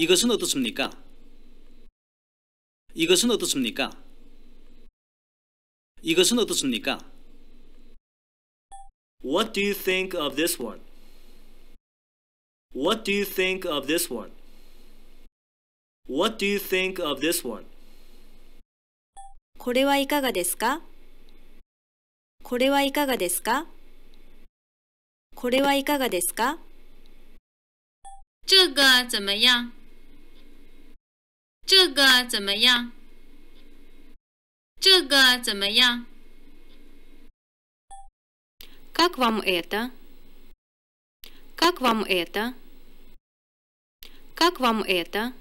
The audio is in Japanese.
이것은어떻습니까이것은어떻습니까이것은어떻습니까 What do you think of this one? What do you think of this one? What do you think of this one? これはいかがですかこれはいかがですかこれはいかがですか这个怎么样这个怎么样？这个怎么样？Как вам это? Как вам это? Как вам это?